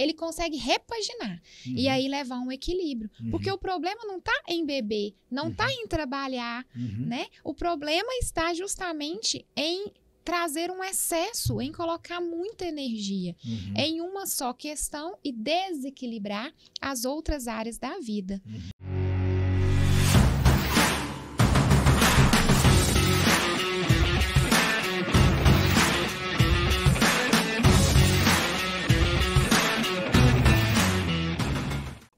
ele consegue repaginar uhum. e aí levar um equilíbrio. Uhum. Porque o problema não está em beber, não está uhum. em trabalhar, uhum. né? O problema está justamente em trazer um excesso, em colocar muita energia uhum. em uma só questão e desequilibrar as outras áreas da vida. Uhum.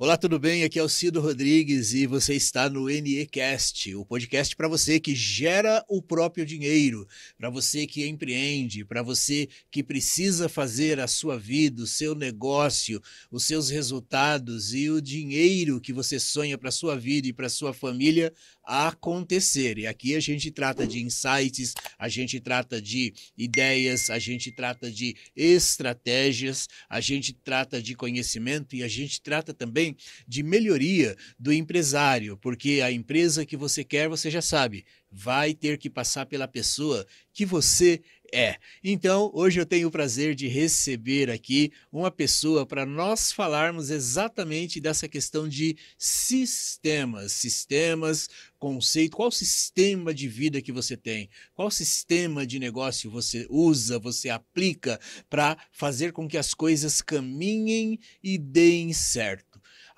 Olá, tudo bem? Aqui é o Cido Rodrigues e você está no NEcast, o podcast para você que gera o próprio dinheiro, para você que empreende, para você que precisa fazer a sua vida, o seu negócio, os seus resultados e o dinheiro que você sonha para a sua vida e para a sua família acontecer. E aqui a gente trata de insights, a gente trata de ideias, a gente trata de estratégias, a gente trata de conhecimento e a gente trata também também de melhoria do empresário, porque a empresa que você quer, você já sabe, vai ter que passar pela pessoa que você é. Então, hoje eu tenho o prazer de receber aqui uma pessoa para nós falarmos exatamente dessa questão de sistemas, sistemas, conceito, qual sistema de vida que você tem, qual sistema de negócio você usa, você aplica para fazer com que as coisas caminhem e deem certo.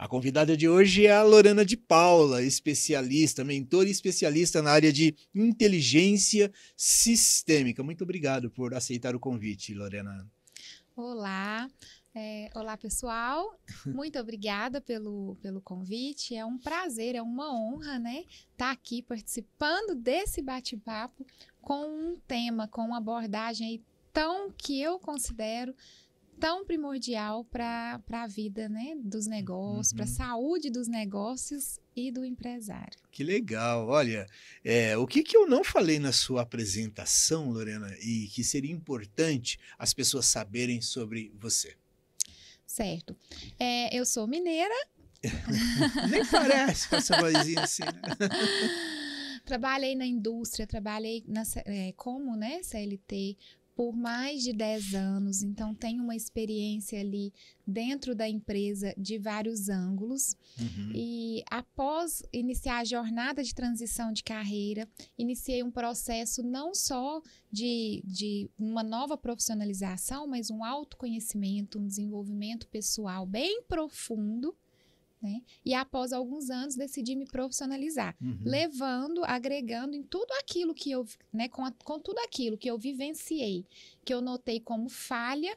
A convidada de hoje é a Lorena de Paula, especialista, mentora e especialista na área de inteligência sistêmica. Muito obrigado por aceitar o convite, Lorena. Olá, é, olá pessoal, muito obrigada pelo, pelo convite. É um prazer, é uma honra, né, estar tá aqui participando desse bate-papo com um tema, com uma abordagem tão que eu considero tão primordial para a vida né, dos negócios, uhum. para a saúde dos negócios e do empresário. Que legal! Olha, é, o que, que eu não falei na sua apresentação, Lorena, e que seria importante as pessoas saberem sobre você? Certo. É, eu sou mineira. Nem parece com essa vozinha assim, né? trabalhei na indústria, trabalhei na, é, como né, CLT, por mais de 10 anos, então tem uma experiência ali dentro da empresa de vários ângulos. Uhum. E após iniciar a jornada de transição de carreira, iniciei um processo não só de, de uma nova profissionalização, mas um autoconhecimento, um desenvolvimento pessoal bem profundo né? E após alguns anos decidi me profissionalizar, uhum. levando, agregando em tudo aquilo que eu, né, com, a, com tudo aquilo que eu vivenciei, que eu notei como falha,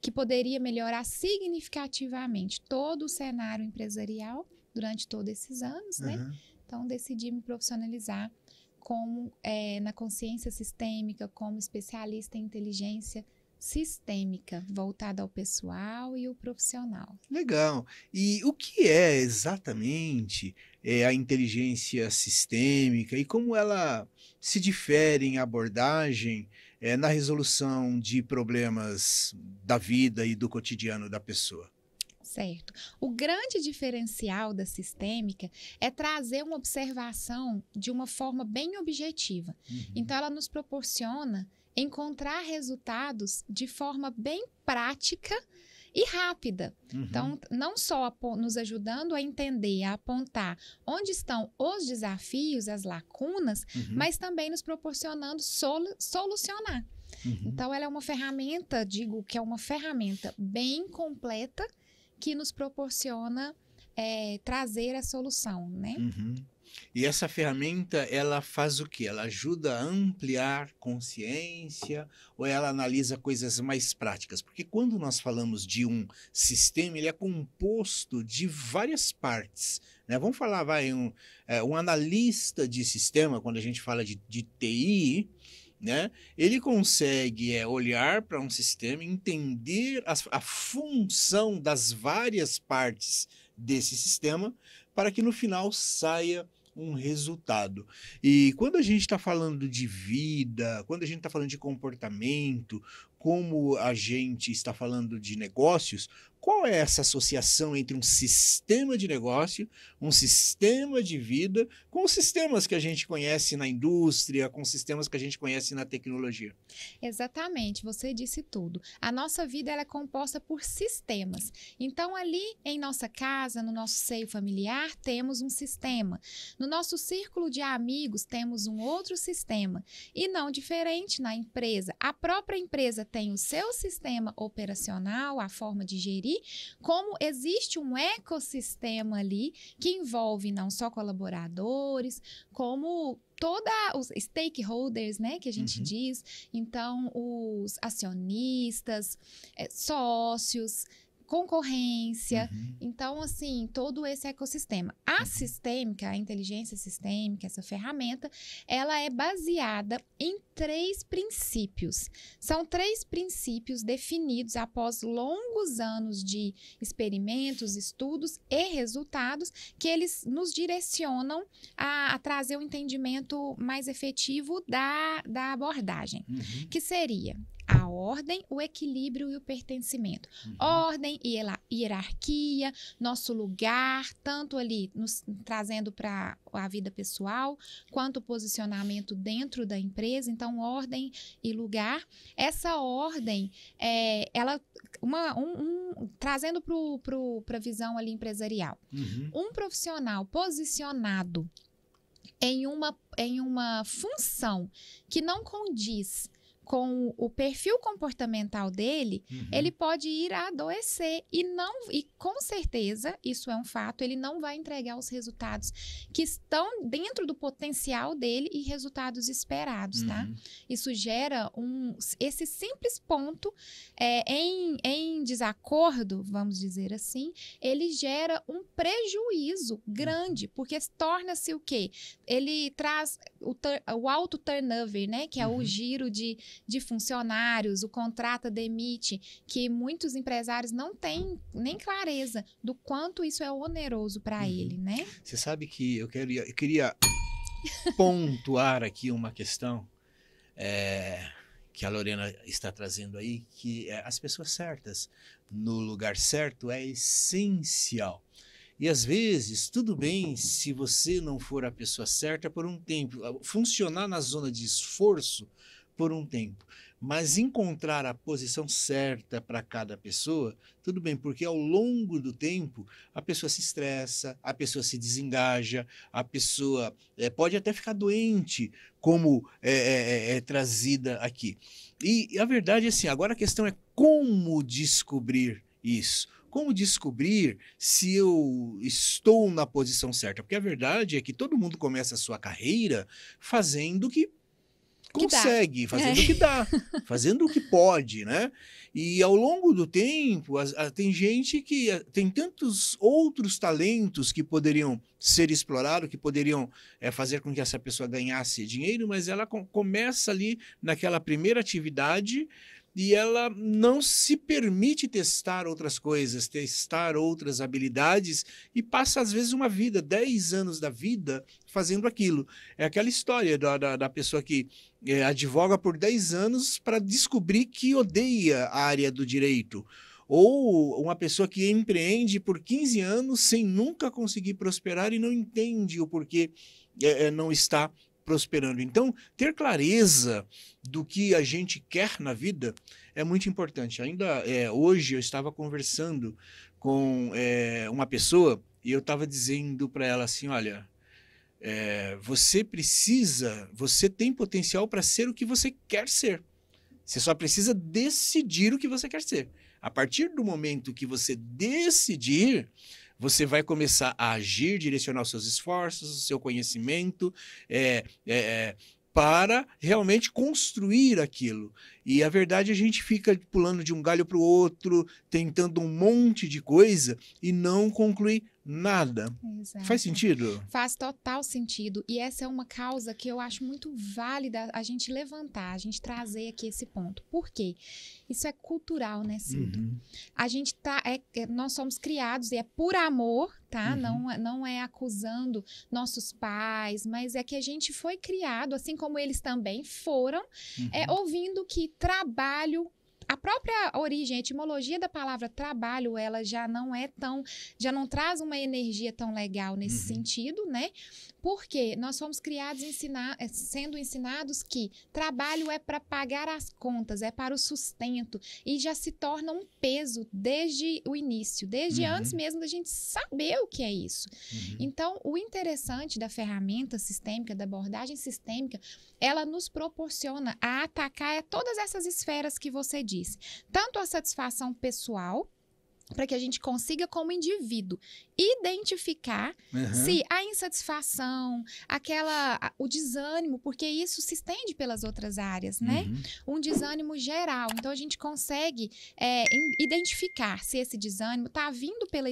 que poderia melhorar significativamente todo o cenário empresarial durante todos esses anos, né? uhum. né? Então decidi me profissionalizar como é, na consciência sistêmica, como especialista em inteligência sistêmica, voltada ao pessoal e ao profissional. Legal. E o que é exatamente é, a inteligência sistêmica e como ela se difere em abordagem é, na resolução de problemas da vida e do cotidiano da pessoa? Certo. O grande diferencial da sistêmica é trazer uma observação de uma forma bem objetiva. Uhum. Então, ela nos proporciona encontrar resultados de forma bem prática e rápida. Uhum. Então, não só nos ajudando a entender, a apontar onde estão os desafios, as lacunas, uhum. mas também nos proporcionando solu solucionar. Uhum. Então, ela é uma ferramenta, digo que é uma ferramenta bem completa que nos proporciona é, trazer a solução, né? Uhum. E essa ferramenta, ela faz o quê? Ela ajuda a ampliar consciência ou ela analisa coisas mais práticas? Porque quando nós falamos de um sistema, ele é composto de várias partes. Né? Vamos falar, vai, um, é, um analista de sistema, quando a gente fala de, de TI, né? Ele consegue é, olhar para um sistema, entender a, a, função das várias partes desse sistema, para que no final saia um resultado. E quando a gente está falando de vida, quando a gente está falando de comportamento, como a gente está falando de negócios, qual é essa associação entre um sistema de negócio, um sistema de vida, com os sistemas que a gente conhece na indústria, com os sistemas que a gente conhece na tecnologia? Exatamente, você disse tudo. A nossa vida é composta por sistemas. Então, ali em nossa casa, no nosso seio familiar, temos um sistema. No nosso círculo de amigos, temos um outro sistema. E não diferente na empresa. A própria empresa tem o seu sistema operacional, a forma de gerir como existe um ecossistema ali que envolve não só colaboradores, como toda os stakeholders, né, que a gente uhum. diz, então os acionistas, é, sócios, concorrência. Uhum. Então, assim, todo esse ecossistema. A uhum. sistêmica, a inteligência sistêmica, essa ferramenta, ela é baseada em três princípios. São três princípios definidos após longos anos de experimentos, estudos e resultados que eles nos direcionam a, a trazer um entendimento mais efetivo da, da abordagem, uhum. que seria a ordem, o equilíbrio e o pertencimento. Uhum. Ordem e hierarquia, nosso lugar, tanto ali nos trazendo para a vida pessoal, quanto o posicionamento dentro da empresa. Então, ordem e lugar. Essa ordem, é, ela uma, um, um, trazendo para a visão ali empresarial. Uhum. Um profissional posicionado em uma, em uma função que não condiz com o perfil comportamental dele, uhum. ele pode ir adoecer e não e com certeza, isso é um fato, ele não vai entregar os resultados que estão dentro do potencial dele e resultados esperados, tá? uhum. tá? Isso gera um esse simples ponto é, em, em desacordo, vamos dizer assim, ele gera um prejuízo grande, uhum. porque torna-se o quê? Ele traz o, o alto turnover, né, que é uhum. o giro de de funcionários, o contrata, demite, que muitos empresários não têm nem clareza do quanto isso é oneroso para uhum. ele, né? Você sabe que eu queria, eu queria pontuar aqui uma questão é, que a Lorena está trazendo aí, que é as pessoas certas no lugar certo é essencial. E às vezes, tudo bem se você não for a pessoa certa por um tempo. Funcionar na zona de esforço por um tempo. Mas encontrar a posição certa para cada pessoa, tudo bem, porque ao longo do tempo a pessoa se estressa, a pessoa se desengaja, a pessoa é, pode até ficar doente, como é, é, é trazida aqui. E, e a verdade é assim: agora a questão é como descobrir isso como descobrir se eu estou na posição certa? Porque a verdade é que todo mundo começa a sua carreira fazendo o que consegue, fazendo é. o que dá, fazendo o que pode, né? E ao longo do tempo, a, a, tem gente que a, tem tantos outros talentos que poderiam ser explorados, que poderiam é, fazer com que essa pessoa ganhasse dinheiro, mas ela com, começa ali naquela primeira atividade e ela não se permite testar outras coisas, testar outras habilidades e passa, às vezes, uma vida, 10 anos da vida, fazendo aquilo. É aquela história da, da, da pessoa que é, advoga por 10 anos para descobrir que odeia a área do direito. Ou uma pessoa que empreende por 15 anos sem nunca conseguir prosperar e não entende o porquê é, não está prosperando. Então, ter clareza do que a gente quer na vida é muito importante. Ainda é, hoje eu estava conversando com é, uma pessoa e eu estava dizendo para ela assim: olha, é, você precisa, você tem potencial para ser o que você quer ser. Você só precisa decidir o que você quer ser. A partir do momento que você decidir, você vai começar a agir, direcionar os seus esforços, o seu conhecimento, é, é, é, para realmente construir aquilo. E a verdade a gente fica pulando de um galho para o outro, tentando um monte de coisa e não conclui nada. Exato. Faz sentido? Faz total sentido. E essa é uma causa que eu acho muito válida a gente levantar, a gente trazer aqui esse ponto. Por quê? Isso é cultural, né, Cido? Uhum. A gente tá. É, é, nós somos criados e é por amor, tá? Uhum. Não, não é acusando nossos pais, mas é que a gente foi criado, assim como eles também foram, é, uhum. é, ouvindo que trabalho a própria origem, a etimologia da palavra trabalho, ela já não é tão, já não traz uma energia tão legal nesse uhum. sentido, né? Porque nós fomos criados eh, sendo ensinados que trabalho é para pagar as contas, é para o sustento e já se torna um peso desde o início, desde uhum. antes mesmo da gente saber o que é isso. Uhum. Então, o interessante da ferramenta sistêmica, da abordagem sistêmica, ela nos proporciona a atacar todas essas esferas que você diz. Tanto a satisfação pessoal, para que a gente consiga, como indivíduo, identificar uhum. se a insatisfação, aquela, o desânimo, porque isso se estende pelas outras áreas, né? Uhum. Um desânimo geral. Então a gente consegue é, identificar se esse desânimo está vindo pela,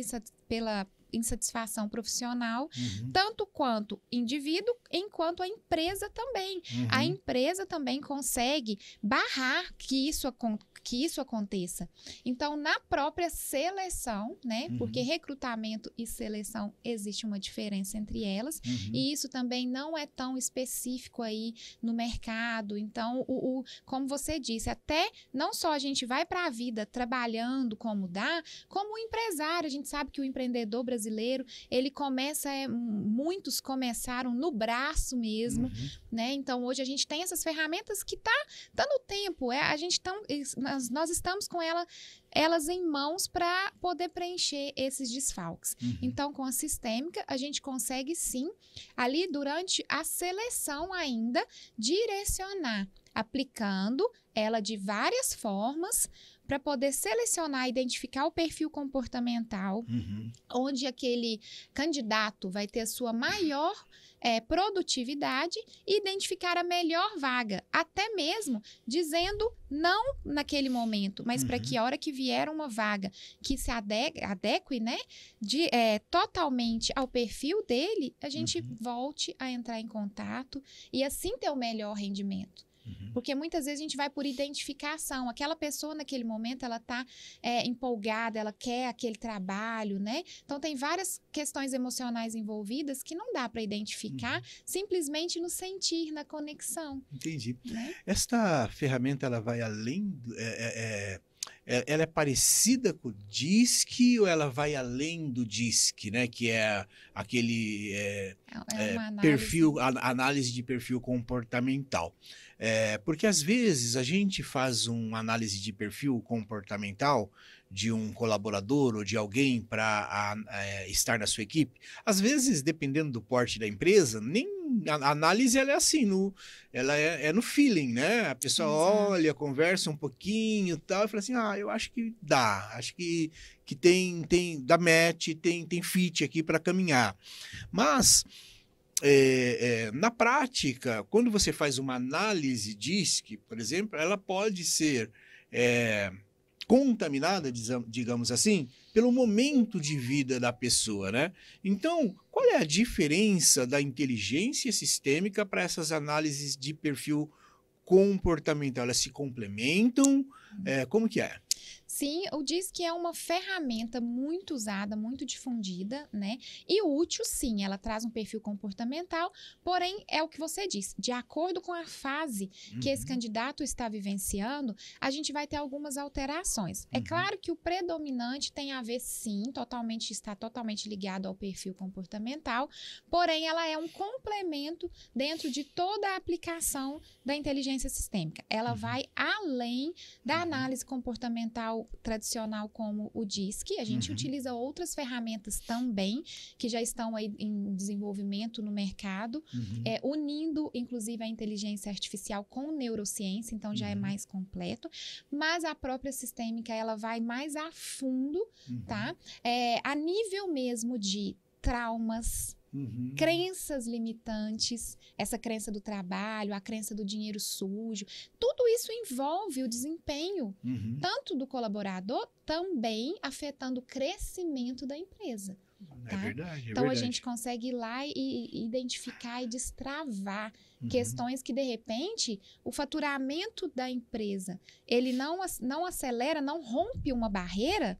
pela insatisfação profissional, uhum. tanto quanto indivíduo, enquanto a empresa também. Uhum. A empresa também consegue barrar que isso aconteça que isso aconteça. Então, na própria seleção, né? Uhum. Porque recrutamento e seleção existe uma diferença entre elas, uhum. e isso também não é tão específico aí no mercado. Então, o, o como você disse, até não só a gente vai para a vida trabalhando como dá, como o empresário, a gente sabe que o empreendedor brasileiro brasileiro, ele começa, é, muitos começaram no braço mesmo, uhum. né? Então hoje a gente tem essas ferramentas que tá, tá no tempo, é, a gente tá, nós, nós estamos com ela elas em mãos para poder preencher esses desfalques. Uhum. Então, com a sistêmica, a gente consegue sim, ali durante a seleção ainda, direcionar, aplicando ela de várias formas para poder selecionar, identificar o perfil comportamental, uhum. onde aquele candidato vai ter a sua maior é, produtividade e identificar a melhor vaga, até mesmo dizendo não naquele momento, mas uhum. para que a hora que vier uma vaga que se ade adeque, né, de, é, totalmente ao perfil dele, a gente uhum. volte a entrar em contato e assim ter o melhor rendimento. Uhum. Porque muitas vezes a gente vai por identificação. Aquela pessoa naquele momento ela está é, empolgada, ela quer aquele trabalho, né? Então tem várias questões emocionais envolvidas que não dá para identificar uhum. simplesmente no sentir, na conexão. Entendi. Né? Esta ferramenta ela vai além. Do, é, é, é, é ela é parecida com o DISC ou ela vai além do DISC, né? Que é aquele é, é é, é análise. perfil, a, análise de perfil comportamental. É, porque às vezes a gente faz uma análise de perfil comportamental de um colaborador ou de alguém para ah, eh, estar na sua equipe. Às vezes, dependendo do porte da empresa, nem a análise ela é assim, no, ela é, é no feeling, né? A pessoa Exato. olha, conversa um pouquinho tal, e fala assim: ah, eu acho que dá, acho que, que tem, tem, dá match, tem, tem fit aqui para caminhar. Mas é, é, na prática, quando você faz uma análise DISC, por exemplo, ela pode ser é, contaminada, digamos assim, pelo momento de vida da pessoa, né? Então, qual é a diferença da inteligência sistêmica para essas análises de perfil comportamental? Elas se complementam? Hum. É, como que é? Sim, o DISC é uma ferramenta muito usada, muito difundida, né? E útil, sim, ela traz um perfil comportamental, porém, é o que você disse, de acordo com a fase que uhum. esse candidato está vivenciando, a gente vai ter algumas alterações. É uhum. É claro que o predominante tem a ver, sim, totalmente, está totalmente ligado ao perfil comportamental, porém, ela é um complemento dentro de toda a aplicação da inteligência sistêmica. Ela uhum. vai além da uhum. análise comportamental tradicional, como o DISC. A gente uhum. utiliza outras ferramentas também que já estão aí em desenvolvimento no mercado, uhum. é, unindo inclusive a inteligência artificial com neurociência, então já é uhum. é mais completo. Mas a própria sistêmica ela vai mais a fundo, uhum. tá? É, a nível mesmo de traumas, Uhum. Crenças limitantes, essa crença do trabalho, a crença do dinheiro sujo, tudo isso envolve o desempenho, uhum. tanto do colaborador, também afetando o crescimento da empresa. É tá? É verdade, é então verdade. a gente consegue ir lá e, identificar e destravar uhum. questões que de repente o faturamento da empresa ele não, não acelera, não rompe uma barreira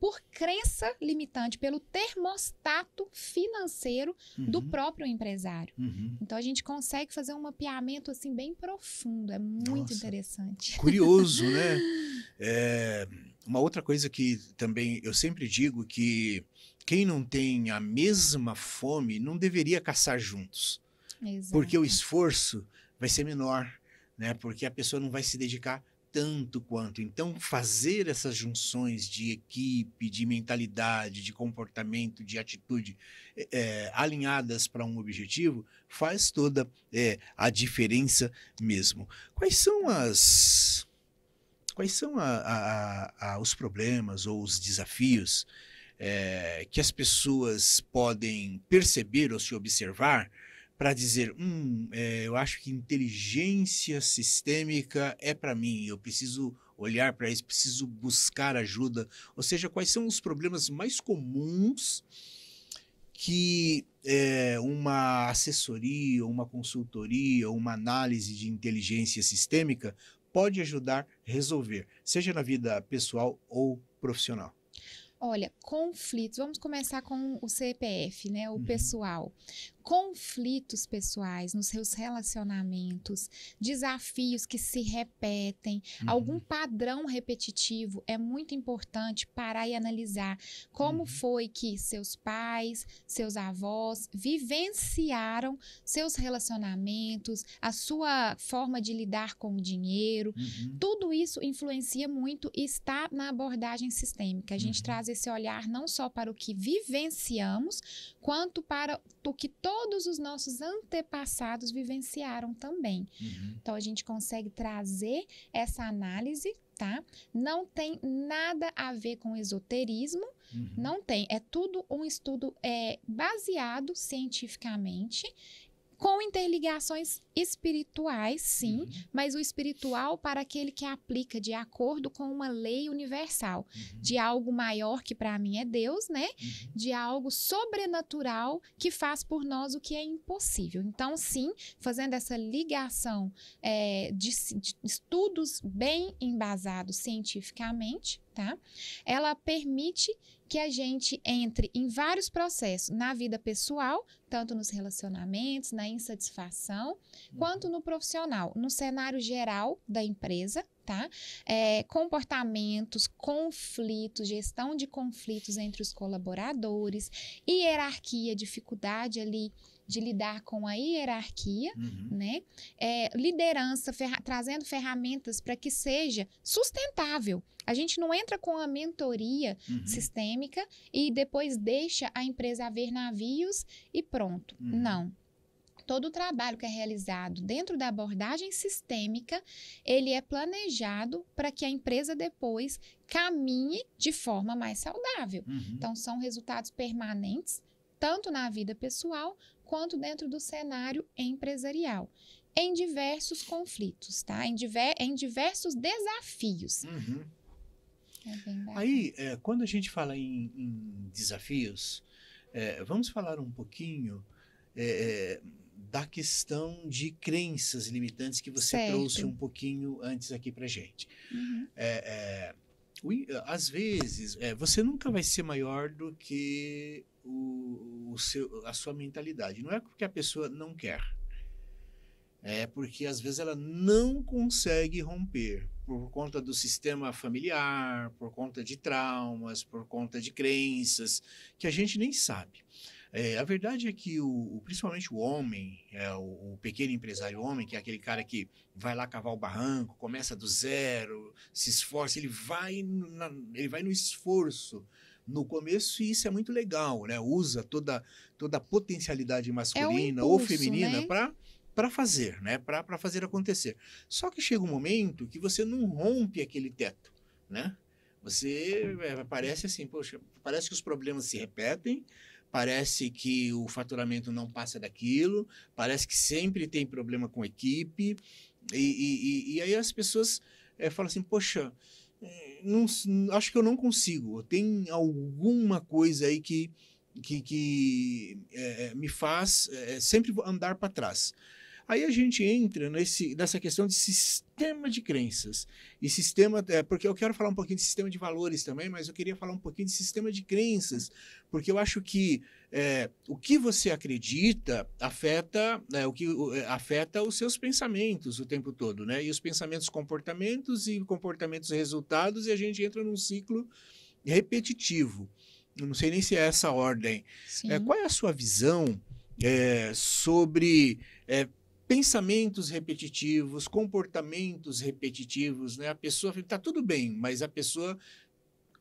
por crença limitante, pelo termostato financeiro uhum. do próprio empresário. Uhum. Então a gente consegue fazer um mapeamento assim bem profundo, é muito Nossa. interessante. Curioso, né? É, uma outra coisa que também eu sempre digo que quem não tem a mesma fome não deveria caçar juntos, Exato. porque o esforço vai ser menor, né? Porque a pessoa não vai se dedicar tanto quanto. Então, fazer essas junções de equipe, de mentalidade, de comportamento, de atitude é, alinhadas para um objetivo faz toda é, a diferença mesmo. Quais são as. Quais são a, a, a, os problemas ou os desafios é, que as pessoas podem perceber ou se observar para dizer, hum, é, eu acho que inteligência sistêmica é para mim, eu preciso olhar para isso, preciso buscar ajuda. Ou seja, quais são os problemas mais comuns que é, uma assessoria, uma consultoria, uma análise de inteligência sistêmica pode ajudar a resolver, seja na vida pessoal ou profissional? Olha, conflitos. Vamos começar com o CPF, né? O uhum. pessoal conflitos pessoais, nos seus relacionamentos, desafios que se repetem, uhum. algum padrão repetitivo, é muito importante parar e analisar como uhum. foi que seus pais, seus avós vivenciaram seus relacionamentos, a sua forma de lidar com o dinheiro. Uhum. Tudo isso influencia muito e está na abordagem sistêmica. A gente uhum. traz esse olhar não só para o que vivenciamos, quanto para o que todos todos os nossos antepassados vivenciaram também. Uhum. Então a gente consegue trazer essa análise tá? Não tem nada a ver com esoterismo, uhum. não tem. É tudo um estudo é, baseado cientificamente com interligações espirituais, sim, uhum. mas o espiritual para aquele que aplica de acordo com uma lei universal, uhum. de algo maior que para mim é Deus, né? Uhum. De algo sobrenatural que faz por nós o que é impossível. Então, sim, fazendo essa ligação é, de, de estudos bem embasados cientificamente, Tá? Ela permite que a gente entre em vários processos na vida pessoal, tanto nos relacionamentos, na insatisfação, Uhum. quanto no profissional, no cenário geral da empresa, tá? É, comportamentos, conflitos, gestão de conflitos entre os colaboradores, hierarquia, dificuldade ali de lidar com a hierarquia, uhum. né? É, liderança, ferra trazendo ferramentas para que seja sustentável. A gente não entra com a mentoria uhum. sistêmica e depois deixa a empresa ver navios e pronto. Uhum. Não todo o trabalho que é realizado dentro da abordagem sistêmica, ele é planejado para que a empresa depois caminhe de forma mais saudável. Uhum. Então, são resultados permanentes, tanto na vida pessoal quanto dentro do cenário empresarial. Em diversos conflitos, tá? Em, diver, em diversos desafios. Uhum. É Aí, é, quando a gente fala em, em desafios, é, vamos falar um pouquinho é, é da questão de crenças limitantes que você certo. trouxe um pouquinho antes aqui para gente. Uhum. É, é, às vezes, é, você nunca vai ser maior do que o, o seu, a sua mentalidade. Não é porque a pessoa não quer. É porque às vezes ela não consegue romper por conta do sistema familiar, por conta de traumas, por conta de crenças que a gente nem sabe. É, a verdade é que, o, principalmente o homem, é, o, o, pequeno empresário homem, que é aquele cara que vai lá cavar o barranco, começa do zero, se esforça, ele vai, na, ele vai no esforço no começo e isso é muito legal, né? Usa toda, toda a potencialidade é masculina é impulso, ou feminina né? para para fazer, né? Para fazer acontecer. Só que chega um momento que você não rompe aquele teto, né? Você é, parece assim, poxa, parece que os problemas se repetem, parece que o faturamento não passa daquilo, parece que sempre tem problema com equipe. E, e, e aí as pessoas é, falam assim: poxa, eh, não, acho que eu não consigo, tem alguma coisa aí que, que, que é, me faz é, sempre andar para trás. Aí a gente entra nesse, nessa questão de sistema de crenças. E sistema, é, porque eu quero falar um pouquinho de sistema de valores também, mas eu queria falar um pouquinho de sistema de crenças, porque eu acho que é, o que você acredita afeta, é, o que o, é, afeta os seus pensamentos o tempo todo, né? E os pensamentos, comportamentos e comportamentos, resultados, e a gente entra num ciclo repetitivo. Eu não sei nem se é essa ordem. É, qual é a sua visão é, sobre é, pensamentos repetitivos, comportamentos repetitivos, né? A pessoa está tudo bem, mas a pessoa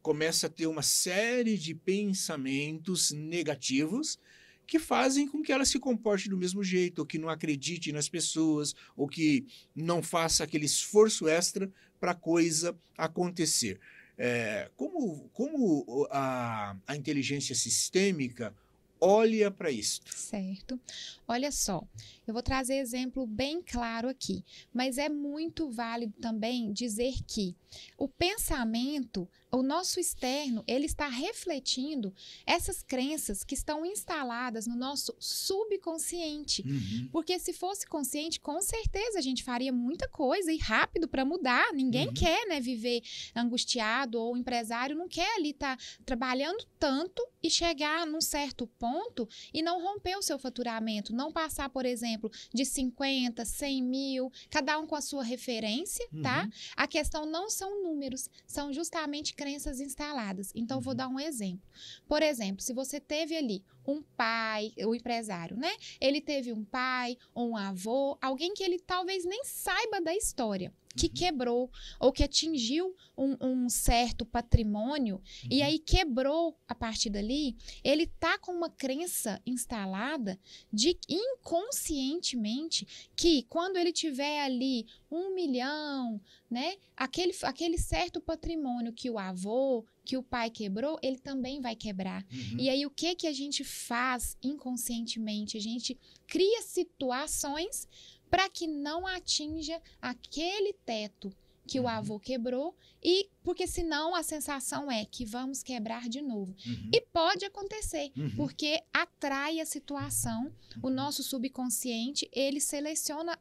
começa a ter uma série de pensamentos negativos que fazem com que ela se comporte do mesmo jeito, ou que não acredite nas pessoas, ou que não faça aquele esforço extra para a coisa acontecer. É, como como a, a inteligência sistêmica olha para isto. Certo. Olha só, eu vou trazer exemplo bem claro aqui, mas é muito válido também dizer que o pensamento o nosso externo, ele está refletindo essas crenças que estão instaladas no nosso subconsciente. Uhum. Porque se fosse consciente, com certeza a gente faria muita coisa e rápido para mudar. Ninguém uhum. quer, né, viver angustiado ou o empresário não quer ali estar tá trabalhando tanto e chegar num certo ponto e não romper o seu faturamento, não passar, por exemplo, de 50, 100 mil, cada um com a sua referência, tá? uhum. tá? A questão não são números, são justamente crenças instaladas. Então, uhum. vou dar um exemplo. Por exemplo, se você teve ali um pai, o empresário, né? Ele teve um pai, um avô, alguém que ele talvez nem saiba da história que uhum. quebrou ou que atingiu um, um certo patrimônio uhum. e aí quebrou a partir dali, ele tá com uma crença instalada de inconscientemente que quando ele tiver ali um milhão, né, aquele, aquele certo patrimônio que o avô que o pai quebrou, ele também vai quebrar. Uhum. E aí o que que a gente faz inconscientemente? A gente cria situações para que não atinja aquele teto que uhum. o avô quebrou e porque senão a sensação é que vamos quebrar de novo uhum. e pode acontecer uhum. porque atrai a situação o uhum. nosso subconsciente ele seleciona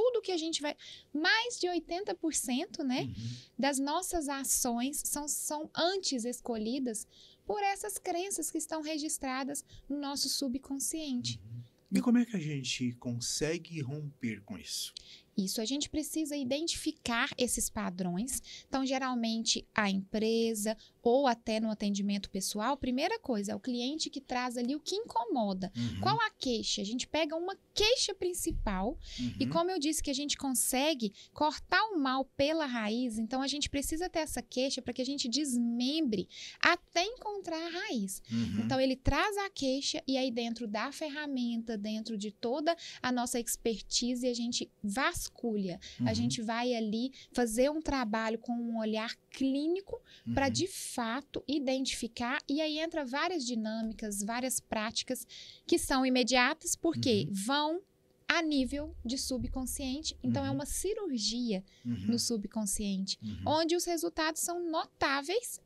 tudo que a gente vai. Mais de 80% né, uhum. das nossas ações são, são antes escolhidas por essas crenças que estão registradas no nosso subconsciente. Uhum. E como é que a gente consegue romper com isso? isso. A gente precisa identificar esses padrões. Então, geralmente, a empresa ou até no atendimento pessoal, primeira coisa, é o cliente que traz ali o que incomoda. Uhum. Qual a queixa? A gente pega uma queixa principal uhum. e, como eu disse, que a gente consegue cortar o mal pela raiz, então a gente precisa ter essa queixa para que a gente desmembre até encontrar a raiz. Uhum. Então, ele traz a queixa e aí, dentro da ferramenta, dentro de toda a nossa expertise, a gente vasculha escolha. Uhum. A gente vai ali fazer um trabalho com um olhar clínico uhum. para de fato identificar e aí entra várias dinâmicas, várias práticas que são imediatas porque uhum. vão a nível de subconsciente. Então, é uhum. é uma cirurgia uhum. no subconsciente, uhum. onde os resultados são notáveis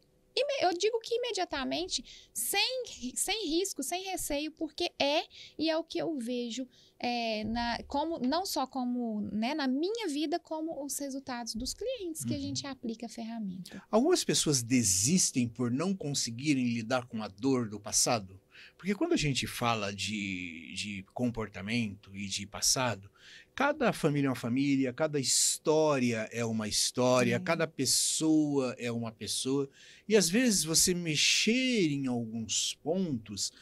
eu digo que imediatamente, sem, sem risco, sem receio, porque é e é o que eu vejo é, na, como não só como né, na minha vida, como os resultados dos clientes que uhum. a gente aplica a ferramenta. Algumas pessoas desistem por não conseguirem lidar com a dor do passado, porque quando a gente fala de, de comportamento e de passado, Cada família é uma família, cada história é uma história, Sim. cada pessoa é uma pessoa. E às vezes você mexer em alguns pontos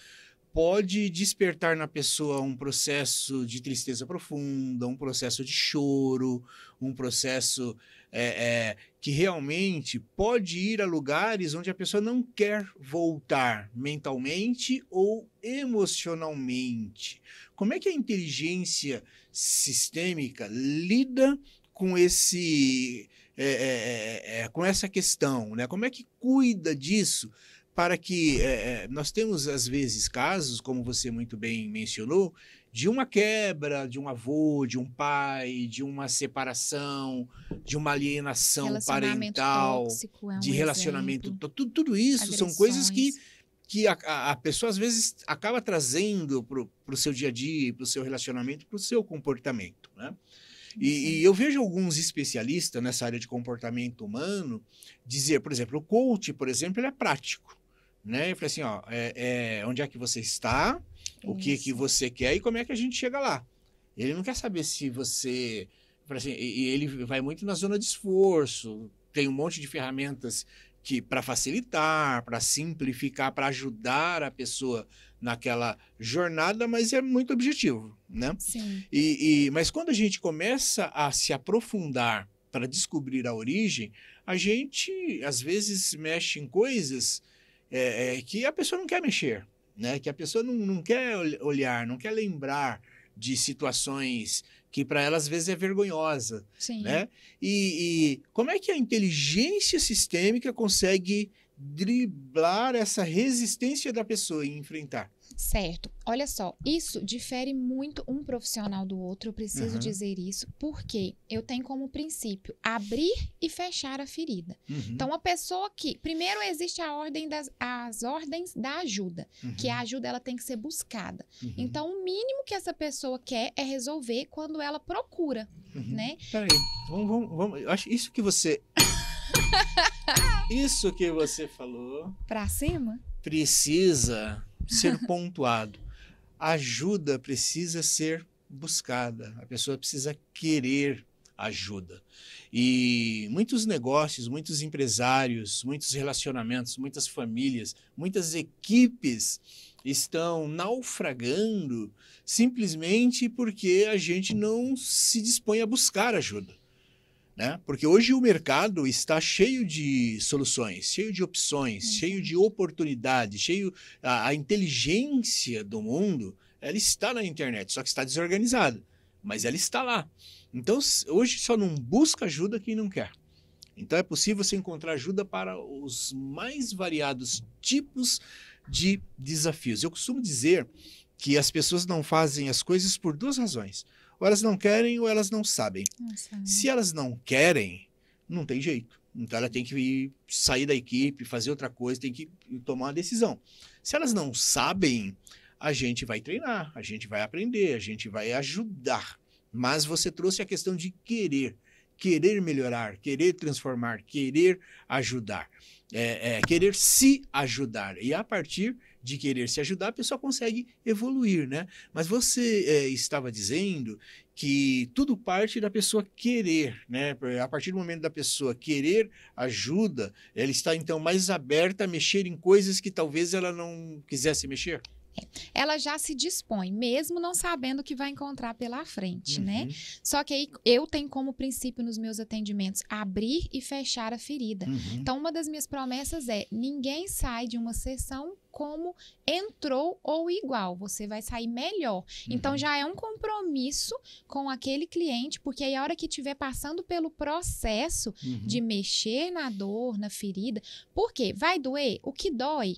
pode despertar na pessoa um processo de tristeza profunda, um processo de choro, um processo é, é, que realmente pode ir a lugares onde a pessoa não quer voltar mentalmente ou emocionalmente. Como é que a inteligência sistêmica lida com esse é, é, é, é com essa questão, né? Como é que cuida disso? para que é, nós temos às vezes casos, como você muito bem mencionou, de uma quebra, de um avô, de um pai, de uma separação, de uma alienação parental, tóxico, é um de relacionamento. Tudo, tudo isso Agressões. são coisas que, que a, a, pessoa às vezes acaba trazendo para o seu dia a dia, para o seu relacionamento, para o seu comportamento. Né? E, uhum. e, eu vejo alguns especialistas nessa área de comportamento humano dizer, por exemplo, o coach, por exemplo, ele é prático. Né? Ele fala assim, ó, é, é onde é que você está, o que, que você quer e como é que a gente chega lá. Ele não quer saber se você. Assim, e ele vai muito na zona de esforço, tem um monte de ferramentas que para facilitar, para simplificar, para ajudar a pessoa naquela jornada, mas é muito objetivo, né? Sim. E, e mas quando a gente começa a se aprofundar para descobrir a origem, a gente às vezes mexe em coisas é, é, que a pessoa não quer mexer né? Que a pessoa não, não quer olhar, não quer lembrar de situações que para ela às vezes é vergonhosa, Sim. né? E, e como é que a inteligência sistêmica consegue driblar essa resistência da pessoa e enfrentar? Certo. Olha só, isso difere muito um profissional do outro, eu preciso uhum. dizer isso, porque eu tenho como princípio abrir e fechar a ferida. Uhum. Então, a pessoa que. Primeiro, existe a ordem das as ordens da ajuda, uhum. que a uhum. ajuda ela tem que ser buscada. Uhum. Então, o mínimo que essa pessoa quer é resolver quando ela procura, uhum. né? Peraí, vamos, vamos, vamos. Eu acho isso que você. isso que você falou. Pra cima? Precisa ser pontuado. A ajuda precisa ser buscada, a pessoa precisa querer ajuda. E muitos negócios, muitos empresários, muitos relacionamentos, muitas famílias, muitas equipes estão naufragando simplesmente porque a gente não se dispõe a buscar ajuda. Né? Porque hoje o mercado está cheio de soluções, cheio de opções, uhum. cheio de oportunidades, cheio a, a, inteligência do mundo, ela está na internet, só que está desorganizada, mas ela está lá. Então hoje só não busca ajuda quem não quer. Então é possível você encontrar ajuda para os mais variados tipos de desafios. Eu costumo dizer que as pessoas não fazem as coisas por duas razões. Ou elas não querem ou elas não sabem. Se elas não querem, não tem jeito. Então ela tem que sair da equipe, fazer outra coisa, tem que tomar uma decisão. Se elas não sabem, a gente vai treinar, a gente vai aprender, a gente vai ajudar. Mas você trouxe a questão de querer, querer melhorar, querer transformar, querer ajudar é, é, querer se ajudar. E a partir de querer se ajudar, a pessoa consegue evoluir, né? Mas você é, estava dizendo que tudo parte da pessoa querer, né? A partir do momento da pessoa querer ajuda, ela está então mais aberta a mexer em coisas que talvez ela não quisesse mexer? Ela já se dispõe, mesmo não sabendo o que vai encontrar pela frente, né? uhum. né? Só que aí eu tenho como princípio nos meus atendimentos abrir e fechar a ferida. Uhum. Então, uma das minhas promessas é: ninguém sai de uma sessão como entrou ou igual, você vai sair melhor. Então, uhum. Então já é um compromisso com aquele cliente, porque aí a hora que estiver passando pelo processo uhum. de mexer na dor, na ferida, porque vai doer, o que dói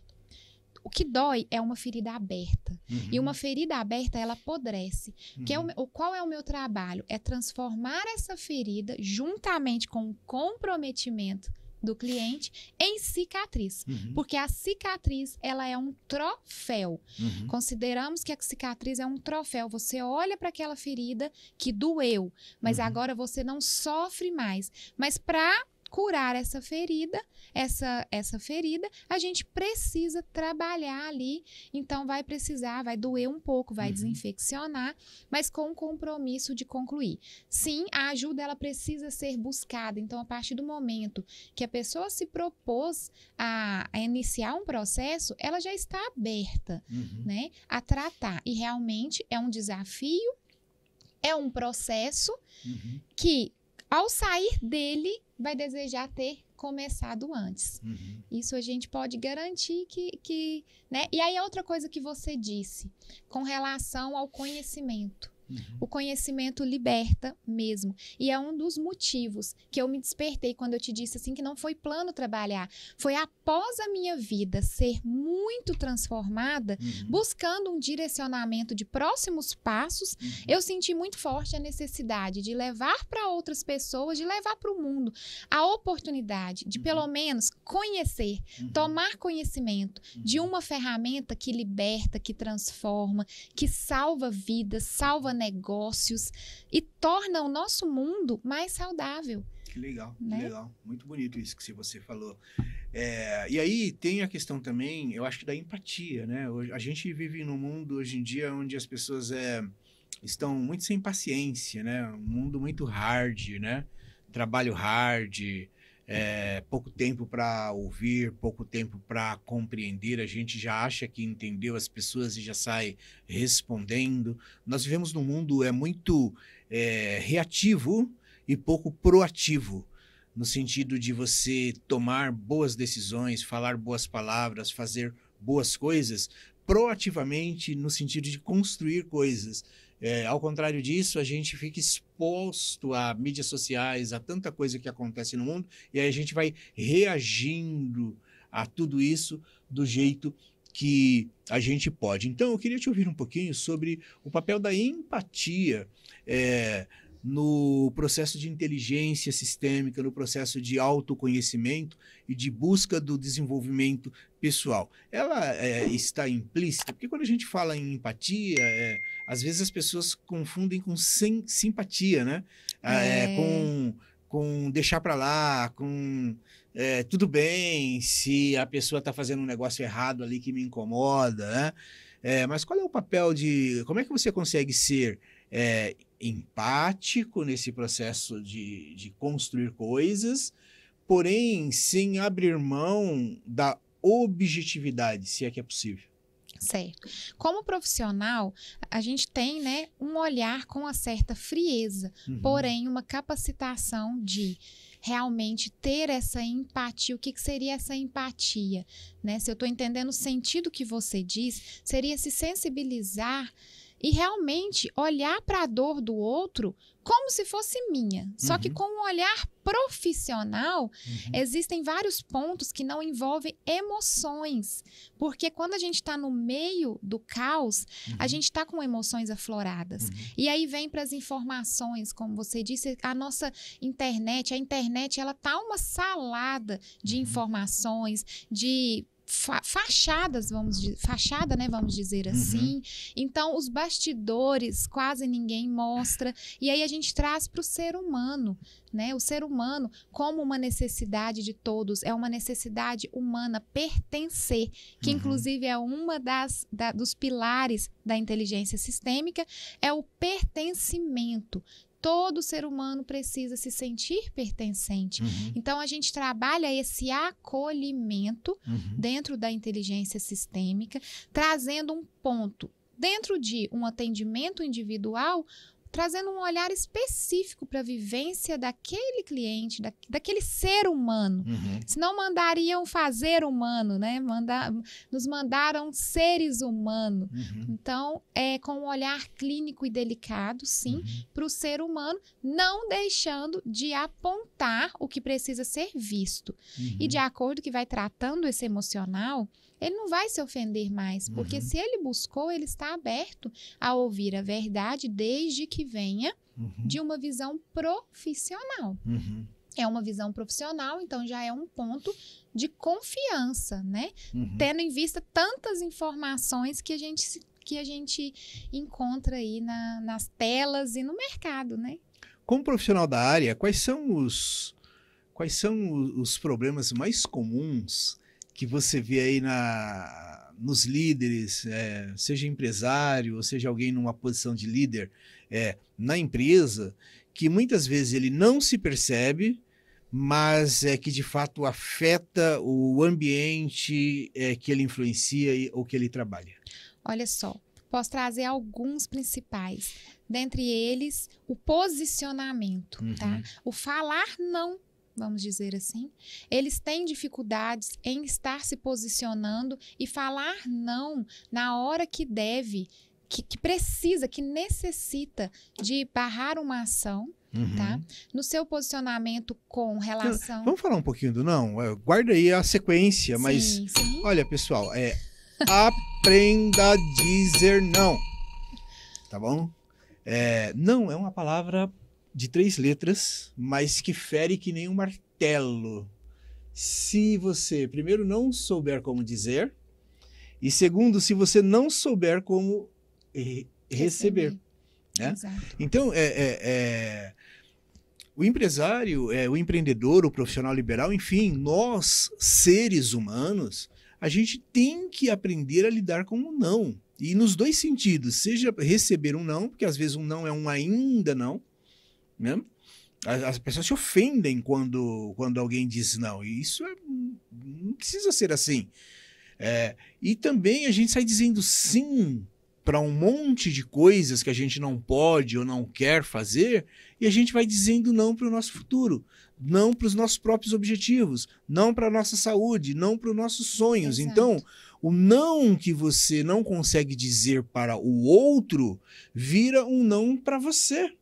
o que dói é uma ferida aberta. Uhum. E uma uhum. ferida aberta, ela apodrece. Uhum. Que é uhum. o, qual é o meu trabalho? É transformar essa ferida juntamente com o comprometimento do cliente em cicatriz, uhum. porque a cicatriz ela é um troféu. Uhum. Consideramos que a cicatriz é um troféu. Você olha para aquela ferida que doeu, mas uhum. agora você não sofre mais. Mas para curar essa ferida, essa, essa ferida, a gente precisa trabalhar ali. Então, vai precisar, vai doer um pouco, vai uhum. desinfeccionar, mas com o compromisso de concluir. Sim, a ajuda ela precisa ser buscada. Então, a partir do momento que a pessoa se propôs a, a iniciar um processo, ela já está aberta, uhum. né, a tratar. E realmente é um desafio, é um processo uhum. que ao sair dele, vai desejar ter começado antes. Uhum. Isso a gente pode garantir que, que né? E aí outra coisa que você disse com relação ao conhecimento. Uhum. O conhecimento liberta mesmo. E é um dos motivos que eu me despertei quando eu te disse assim que não foi plano trabalhar. Foi após a minha vida ser muito transformada, uhum. buscando um direcionamento de próximos passos, uhum. eu senti muito forte a necessidade de levar para outras pessoas, de levar para o mundo a oportunidade de pelo uhum. menos conhecer, uhum. tomar conhecimento de uhum. uma ferramenta que liberta, que transforma, que salva vidas, salva negócios e torna o nosso mundo mais saudável. Que legal, né? que legal. Muito bonito isso que você falou. É, e aí tem a questão também, eu acho, da empatia, né? A gente vive num mundo hoje em dia onde as pessoas é, estão muito sem paciência, né? Um mundo muito hard, né? Trabalho hard, é, pouco tempo para ouvir, pouco tempo para compreender. A gente já acha que entendeu as pessoas e já sai respondendo. Nós vivemos num mundo é muito é, reativo e pouco proativo no sentido de você tomar boas decisões, falar boas palavras, fazer boas coisas proativamente no sentido de construir coisas. É, ao contrário disso, a gente fica exposto exposto a mídias sociais, a tanta coisa que acontece no mundo, e aí a gente vai reagindo a tudo isso do jeito que a gente pode. Então, eu queria te ouvir um pouquinho sobre o papel da empatia é, no processo de inteligência sistêmica, no processo de autoconhecimento e de busca do desenvolvimento pessoal. Ela é, está implícita, porque quando a gente fala em empatia, é, às vezes as pessoas confundem com sem, simpatia, né? Ah, é. É, com, com deixar para lá, com é, tudo bem se a pessoa está fazendo um negócio errado ali que me incomoda, né? É, mas qual é o papel de. Como é que você consegue ser é, empático nesse processo de, de construir coisas, porém sem abrir mão da objetividade, se é que é possível? Certo. Como profissional, a gente tem né, um olhar com uma certa frieza, uhum. porém uma capacitação de realmente ter essa empatia. O que, que seria essa empatia? Né? Se eu estou entendendo o sentido que você diz, seria se sensibilizar e realmente olhar para a dor do outro como se fosse minha. Uhum. Só que uhum. com um olhar profissional, uhum. existem vários pontos que não envolvem emoções. Porque quando a gente está no meio do caos, uhum. a gente está com emoções afloradas. Uhum. E aí vem para as informações, como você disse, a nossa internet, a internet, ela tá uma salada de uhum. informações, de fa fachadas, vamos fachada, né, vamos dizer uhum. assim. Uhum. Então, os bastidores quase ninguém mostra. E aí a gente traz para o ser humano, né? O ser humano como uma necessidade de todos, é uma necessidade humana pertencer, que uhum. inclusive é uma das da, dos pilares da inteligência sistêmica, é o pertencimento todo ser humano precisa se sentir pertencente. Uhum. Então a gente trabalha esse acolhimento uhum. dentro da inteligência sistêmica, trazendo um ponto dentro de um atendimento individual, trazendo um olhar específico para a vivência daquele cliente, da, daquele ser humano. Uhum. Senão mandariam fazer humano, né? Mandar, nos mandaram seres humano. Uhum. Então, é com um olhar clínico e delicado, sim, uhum. para o ser humano, não deixando de apontar o que precisa ser visto. E uhum. de acordo que vai tratando esse emocional, ele não vai se ofender mais, porque uhum. se ele buscou, ele está aberto a ouvir a verdade desde que venha uhum. de uma visão profissional. Uhum. É uma visão profissional, então já é um ponto de confiança, né? Uhum. Tendo em vista tantas informações que a gente, que a gente encontra aí na, nas telas e no mercado, né? Como profissional da área, quais são os, quais são os problemas mais comuns que você vê aí na, nos líderes, é, seja empresário ou seja alguém numa posição de líder é, na empresa, que muitas vezes ele não se percebe, mas é que de fato afeta o ambiente é, que ele influencia e, ou que ele trabalha. Olha só, posso trazer alguns principais. Dentre eles, o posicionamento, tá? uhum. tá? O falar não vamos dizer assim, eles têm dificuldades em estar se posicionando e falar não na hora que deve, que, que precisa, que necessita de barrar uma ação. Uhum. Tá? No seu posicionamento com relação. Vamos falar um pouquinho do não? É, guarda aí a sequência, sim, mas. Sim. Olha, pessoal, é. aprenda a dizer não. Tá bom? É, não é uma palavra de três letras, mas que fere que nem um martelo. Se você, primeiro, não souber como dizer, e segundo, se você não souber como re receber. Né? Então, é, é, é, o empresário, é, o empreendedor, o profissional liberal, enfim, nós, seres humanos, a gente tem que aprender a lidar com o não. E nos dois sentidos, seja receber um não, porque às vezes um não é um ainda não, né? As, as, pessoas se ofendem quando, quando alguém diz não. E isso é, não precisa ser assim. É, e também a gente sai dizendo sim para um monte de coisas que a gente não pode ou não quer fazer, e a gente vai dizendo não para o nosso futuro, não para os nossos próprios objetivos, não para a nossa saúde, não para os nossos sonhos. Exato. Então, o não que você não consegue dizer para o outro vira um não para você.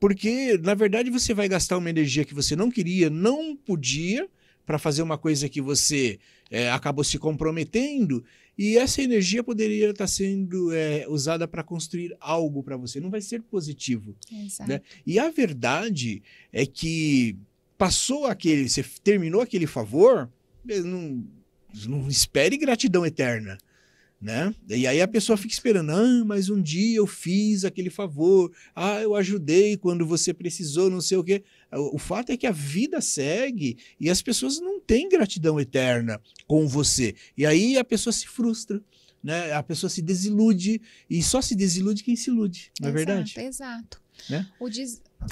Porque, na verdade, você vai gastar uma energia que você não queria, não podia, para fazer uma coisa que você é, acabou se comprometendo, e essa energia poderia estar tá sendo é, usada para construir algo para você. Não vai ser positivo. Exato. Né? E a verdade é que passou aquele, você terminou aquele favor, não, não espere gratidão eterna né? E aí a pessoa fica esperando, ah, mas um dia eu fiz aquele favor, ah, eu ajudei quando você precisou, não sei o quê. O, fato é que a vida segue e as pessoas não têm gratidão eterna com você. E aí a pessoa se frustra, né? A pessoa se desilude e só se desilude quem se ilude, não é verdade? Exato. Né?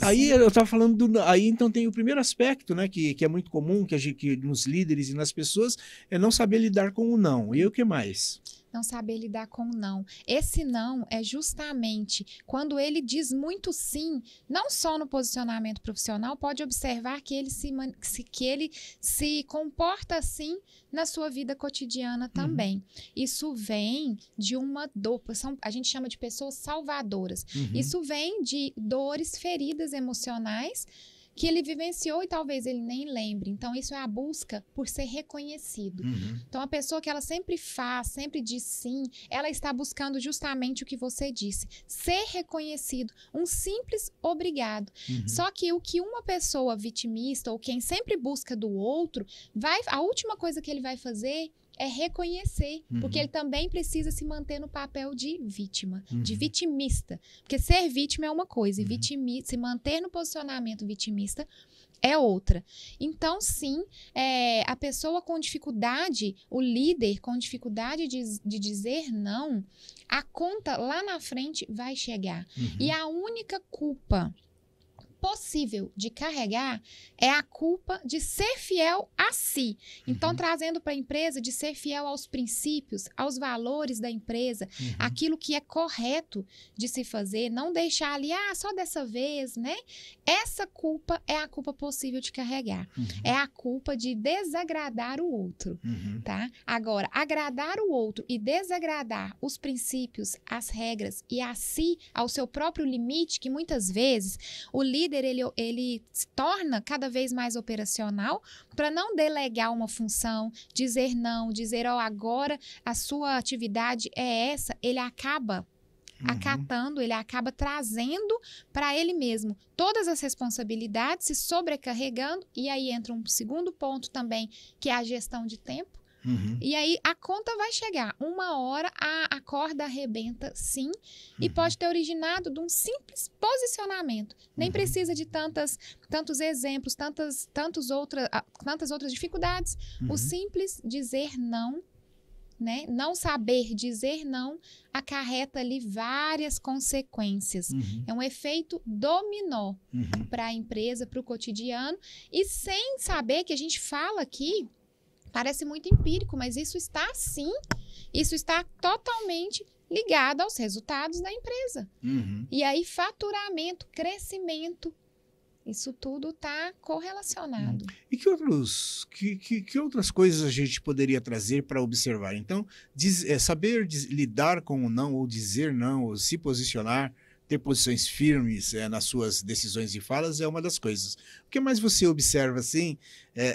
Aí eu estava falando do, aí então tem o primeiro aspecto, né, que, que é muito comum que, a gente, que nos líderes e nas pessoas é não saber lidar com o não. E o que mais? não saber lidar com não. Esse não é justamente quando ele diz muito sim, não só no posicionamento profissional, pode observar que ele se, que ele se comporta assim na sua vida cotidiana uhum. também. Uhum. Isso vem de uma dor, são, a gente chama de pessoas salvadoras. Uhum. Isso vem de dores, feridas emocionais que ele vivenciou e talvez ele nem lembre. Então, isso é a busca por ser reconhecido. Uhum. Então, a pessoa que ela sempre faz, sempre diz sim, ela está buscando justamente o que você disse: ser reconhecido. Um simples obrigado. Uhum. Só que o que uma pessoa vitimista ou quem sempre busca do outro, vai a última coisa que ele vai fazer é reconhecer, uhum. porque ele também precisa se manter no papel de vítima, uhum. de vitimista. Porque ser vítima é uma coisa, e uhum. vitimi se manter no posicionamento vitimista é outra. Então, sim, é, a pessoa com dificuldade, o líder com dificuldade de, de dizer não, a conta lá na frente vai chegar. Uhum. E a única culpa impossível de carregar é a culpa de ser fiel a si. Então, uhum. trazendo para a empresa de ser fiel aos princípios, aos valores da empresa, uhum. aquilo que é correto de se fazer, não deixar ali, ah, só dessa vez, né? Essa culpa é a culpa possível de carregar. Uhum. É a culpa de desagradar o outro, uhum. tá? Agora, agradar o outro e desagradar os princípios, as regras e a si, ao seu próprio limite, que muitas vezes o líder líder ele, ele se torna cada vez mais operacional para não delegar uma função, dizer não, dizer, ó, oh, agora a sua atividade é essa, ele acaba Uhum. acatando, ele acaba trazendo para ele mesmo todas as responsabilidades, se sobrecarregando. E aí entra um segundo ponto também, que é a gestão de tempo. Uhum. E aí a conta vai chegar. Uma hora a, a corda arrebenta, sim, uhum. e pode ter originado de um simples posicionamento. Nem uhum. precisa de tantas, tantos exemplos, tantas, tantos outra, tantas outras dificuldades. O uhum. simples dizer não né? Não saber dizer não acarreta ali várias consequências. Uhum. É um efeito dominó uhum. para a empresa, para o cotidiano. E sem saber que a gente fala aqui Parece muito empírico, mas isso está sim, isso está totalmente ligado aos resultados da empresa. Uhum. E aí, faturamento, crescimento, isso tudo está correlacionado. Uhum. E que, outros, que, que, que, outras coisas a gente poderia trazer para observar? Então, diz, é, saber diz, lidar com o não, ou dizer não, ou se posicionar, ter posições firmes é, nas suas decisões e falas é uma das coisas. O que mais você observa assim é,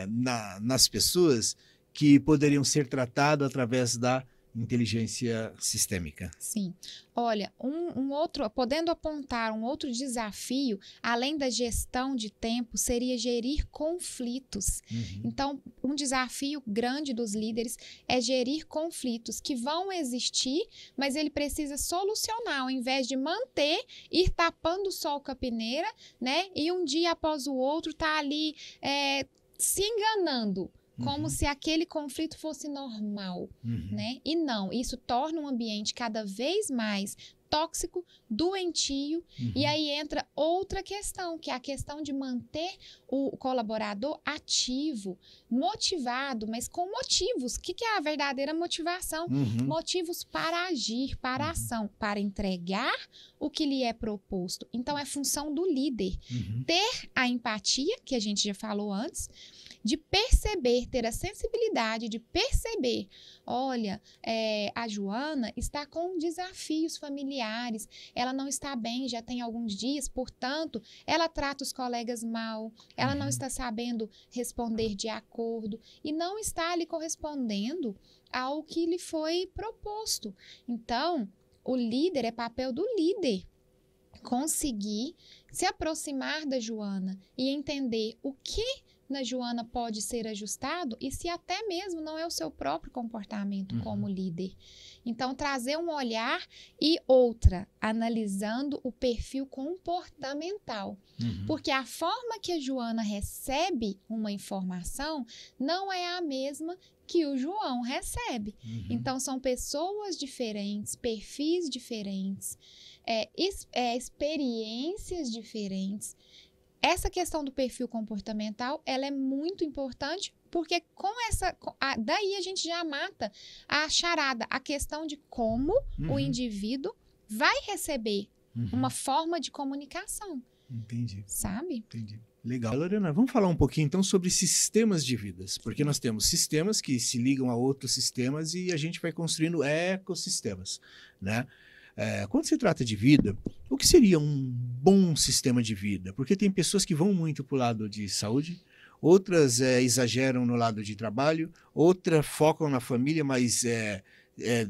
é, na, nas pessoas que poderiam ser tratadas através da inteligência sistêmica. Sim. Olha, um, um, outro, podendo apontar um outro desafio, além da gestão de tempo, seria gerir conflitos. Uhum. Então, um desafio grande dos líderes é gerir conflitos que vão existir, mas ele precisa solucionar, ao invés de manter, ir tapando o sol com a peneira, né? E um dia após o outro tá ali é, se enganando como uhum. se aquele conflito fosse normal, uhum. né? E não, isso torna um ambiente cada vez mais tóxico, doentio, uhum. e aí entra outra questão, que é a questão de manter o colaborador ativo, motivado, mas com motivos. O que, que é a verdadeira motivação? Uhum. Motivos para agir, para uhum. ação, para entregar o que lhe é proposto. Então, é função do líder uhum. ter a empatia, que a gente já falou antes, de perceber, ter a sensibilidade de perceber: olha, é, a Joana está com desafios familiares, ela não está bem já tem alguns dias, portanto, ela trata os colegas mal, ela uhum. não está sabendo responder de acordo e não está lhe correspondendo ao que lhe foi proposto. Então, o líder é papel do líder conseguir se aproximar da Joana e entender o que na né, Joana pode ser ajustado e se até mesmo não é o seu próprio comportamento uhum. como líder. Então, trazer um olhar e outra, analisando o perfil comportamental. Uhum. Porque a forma que a Joana recebe uma informação não é a mesma que o João recebe. Uhum. Então, são pessoas diferentes, perfis diferentes, é, é, experiências diferentes. Essa questão do perfil comportamental, ela é muito importante porque com essa a, daí a gente já mata a charada, a questão de como uhum. o indivíduo vai receber uhum. uma forma de comunicação. Entendi. Sabe? Entendi. Legal. Lorena, vamos falar um pouquinho então sobre sistemas de vidas, porque nós temos sistemas que se ligam a outros sistemas e a gente vai construindo ecossistemas, né? É, quando se trata de vida, o que seria um bom sistema de vida? Porque tem pessoas que vão muito para o lado de saúde, outras é, exageram no lado de trabalho, outras focam na família, mas é, é,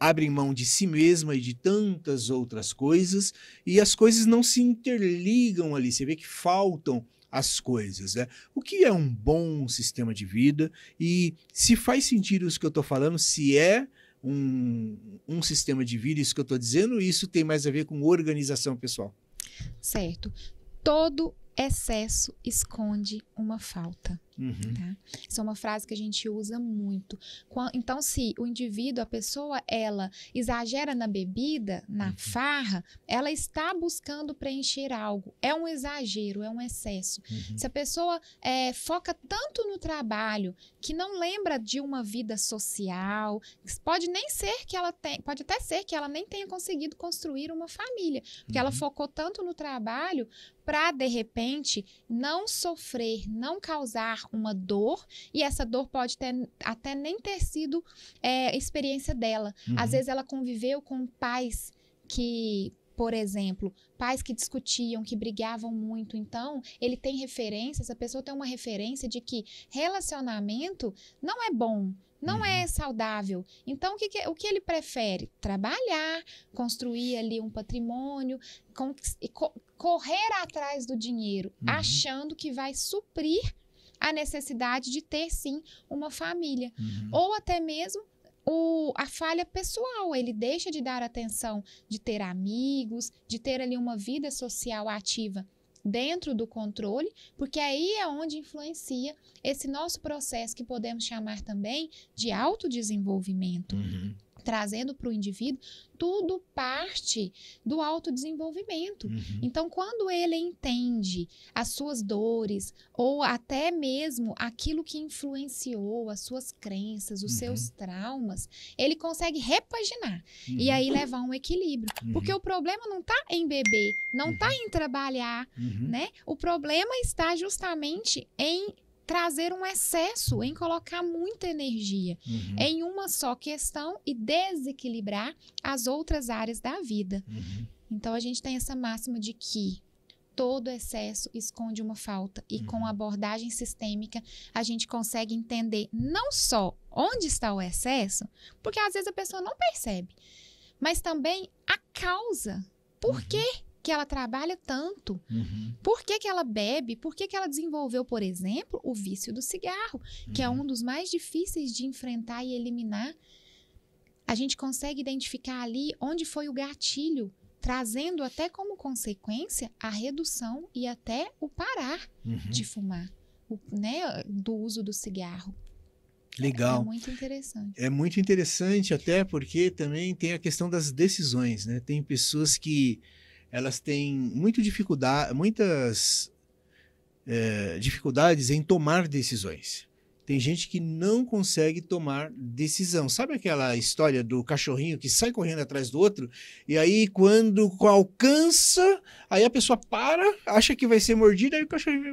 abrem mão de si mesma e de tantas outras coisas, e as coisas não se interligam ali. Você vê que faltam as coisas. Né? O que é um bom sistema de vida e se faz sentido isso que eu estou falando, se é um, um sistema de vida, isso que eu estou dizendo, isso tem mais a ver com organização pessoal. Certo. Todo excesso esconde uma falta. Uhum. Tá? Isso é uma frase que a gente usa muito. Então, se o indivíduo, a pessoa, ela exagera na bebida, na uhum. farra, ela está buscando preencher algo. É um exagero, é um excesso. Uhum. Se a pessoa é, foca tanto no trabalho que não lembra de uma vida social, pode nem ser que ela tenha, pode até ser que ela nem tenha conseguido construir uma família, porque ela uhum. focou tanto no trabalho para de repente não sofrer, não causar uma dor, e essa dor pode ter, até nem ter sido é, experiência dela. Uhum. Às vezes ela conviveu com pais que por exemplo, pais que discutiam, que brigavam muito. Então, ele tem referência, essa pessoa tem uma referência de que relacionamento não é bom, não é uhum. é saudável. Então, o que, que, o que ele prefere? Trabalhar, construir ali um patrimônio, co, correr atrás do dinheiro, uhum. achando que vai suprir a necessidade de ter sim uma família. Uhum. Ou até mesmo o, a falha pessoal, ele deixa de dar atenção, de ter amigos, de ter ali uma vida social ativa dentro do controle, porque aí é onde influencia esse nosso processo que podemos chamar também de autodesenvolvimento. Uhum trazendo para o indivíduo, tudo parte do autodesenvolvimento. Uhum. Então, quando ele entende as suas dores, ou até mesmo aquilo que influenciou, as suas crenças, os uhum. seus traumas, ele consegue repaginar uhum. e aí levar um equilíbrio. Porque uhum. o problema não está em beber, não está uhum. em trabalhar, uhum. né? O problema está justamente em trazer um excesso, em colocar muita energia uhum. em uma só questão e desequilibrar as outras áreas da vida. Uhum. Então a gente tem essa máxima de que todo excesso esconde uma falta e uhum. com abordagem sistêmica a gente consegue entender não só onde está o excesso, porque às vezes a pessoa não percebe, mas também a causa. Por uhum. quê? que ela trabalha tanto? Uhum. Por que, que ela bebe? Por que, que ela desenvolveu, por exemplo, o vício do cigarro, uhum. que é uhum. um dos mais difíceis de enfrentar e eliminar? A gente consegue identificar ali onde foi o gatilho, trazendo até como consequência a redução e até o parar uhum. de fumar, o, né, do uso do cigarro. Legal. É muito interessante. É muito interessante, até porque também tem a questão das decisões, né? Tem pessoas que elas têm muito dificuldade, muitas é, dificuldades em tomar decisões. Tem gente que não consegue tomar decisão. Sabe aquela história do cachorrinho que sai correndo atrás do outro e aí quando alcança, aí a pessoa para, acha que vai ser mordida e o cachorrinho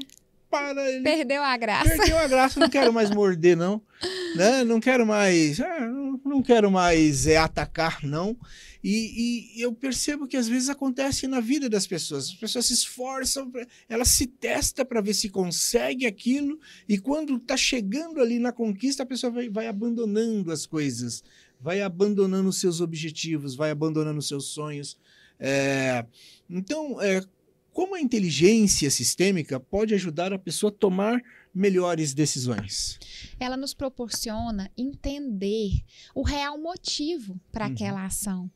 para, ele... Perdeu a graça. Perdeu a graça, não quero mais morder, não. Né? Não quero mais. É, não quero mais é, atacar, não. E, e, eu percebo que às vezes acontece na vida das pessoas. As pessoas se esforçam, pra, elas se testam para ver se consegue aquilo, e quando está chegando ali na conquista, a pessoa vai, vai abandonando as coisas, vai abandonando os seus objetivos, vai abandonando os seus sonhos. É, então, é, como a inteligência sistêmica pode ajudar a pessoa a tomar melhores decisões. Ela nos proporciona entender o real motivo para uhum. aquela ação.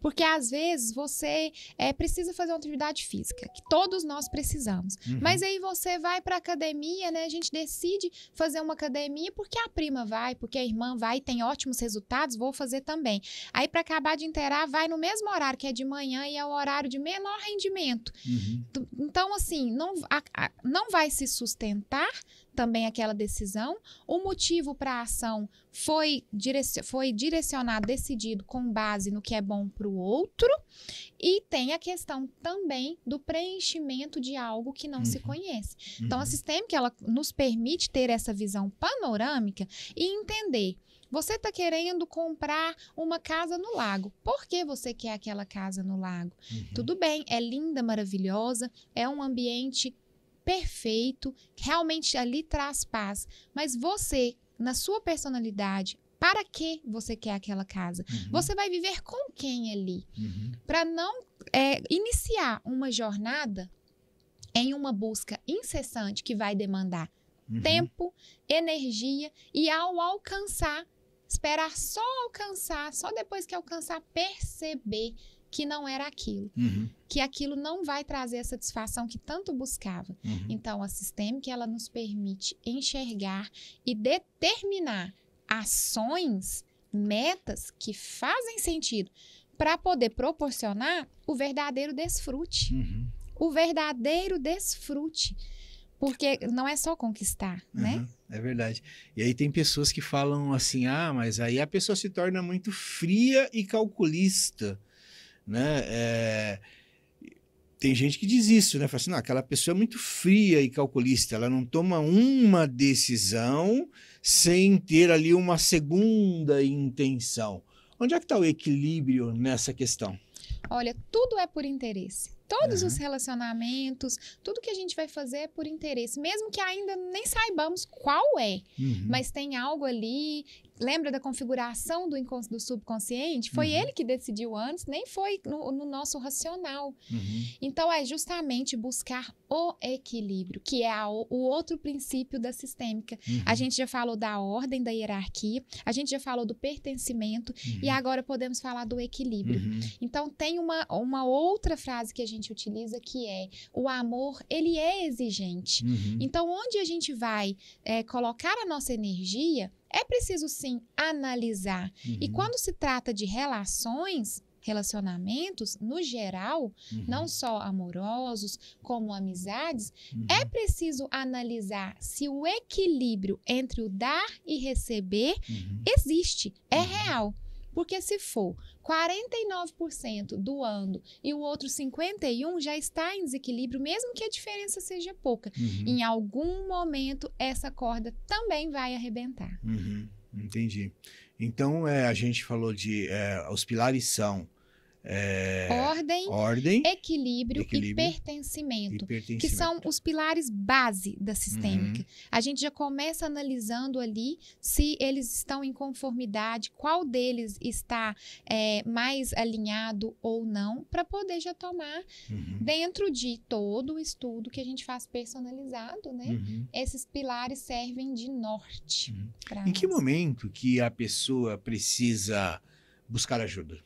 Porque às vezes você é, precisa fazer uma atividade física, que todos nós precisamos. Uhum. Mas aí você vai para academia, né? A gente decide fazer uma academia porque a prima vai, porque a irmã vai, tem ótimos resultados, vou fazer também. Aí para acabar de inteirar, vai no mesmo horário que é de manhã e é o horário de menor rendimento. Uhum. Então, assim, não, a, a, não vai se sustentar também aquela decisão. O motivo para a ação foi, direc foi direcionado, decidido com base no que é bom para o outro. E tem a questão também do preenchimento de algo que não uhum. se conhece. Uhum. Então, a uhum. sistêmica ela nos permite ter essa visão panorâmica e entender você está querendo comprar uma casa no lago. Por que você quer aquela casa no lago? Uhum. Tudo bem, é linda, maravilhosa, é um ambiente perfeito, realmente ali traz paz. Mas você, na sua personalidade, para que você quer aquela casa? Uhum. Você vai viver com quem ali? Uhum. Para não é, iniciar uma jornada em uma busca incessante que vai demandar uhum. tempo, energia e ao alcançar esperar só alcançar, só depois que alcançar, perceber que não era aquilo, uhum. que aquilo não vai trazer a satisfação que tanto buscava. Uhum. Então, a sistêmica ela nos permite enxergar e determinar ações, metas que fazem sentido para poder proporcionar o verdadeiro desfrute. Uhum. O verdadeiro desfrute. Porque não é só conquistar, né? Uhum. É verdade. E aí tem pessoas que falam assim: ah, mas aí a pessoa se torna muito fria e calculista, né? É... Tem gente que diz isso, né? Fala assim: não, aquela pessoa é muito fria e calculista, ela não toma uma decisão sem ter ali uma segunda intenção. Onde é que está o equilíbrio nessa questão? Olha, tudo é por interesse. Todos uhum. os relacionamentos, tudo que a gente vai fazer é por interesse, mesmo que ainda nem saibamos qual é, uhum. mas tem algo ali lembra da configuração do, do subconsciente? Foi uhum. ele que decidiu antes, nem foi no, no nosso racional. Uhum. Então, é justamente buscar o equilíbrio, que é a, o outro princípio da sistêmica. Uhum. A gente já falou da ordem, da hierarquia, a gente já falou do pertencimento e uhum. agora podemos falar do equilíbrio. Uhum. Então, tem uma, uma outra frase que a gente utiliza que é: o amor, ele é exigente. Uhum. Então, onde a gente vai é, colocar a nossa energia, é preciso sim analisar. Uhum. E quando se trata de relações, relacionamentos, no geral, uhum. não só amorosos, como amizades, uhum. é preciso analisar se o equilíbrio entre o dar e receber uhum. existe, é uhum. real. Porque se for 49% doando e o outro 51% já está em desequilíbrio, mesmo que a diferença seja pouca. Uhum. Em algum momento, essa corda também vai arrebentar. Uhum. Entendi. Então, é, a gente falou de. É, os pilares são é, ordem, ordem equilíbrio, equilíbrio e, pertencimento, e, pertencimento, que são os pilares base da uhum. sistêmica. Uhum. A gente já começa analisando ali se eles estão em conformidade, qual deles está é, mais alinhado ou não, para poder já tomar uhum. dentro de todo o estudo que a gente faz personalizado, né? Uhum. Esses pilares servem de norte. Uhum. Em que momento que a pessoa precisa buscar ajuda?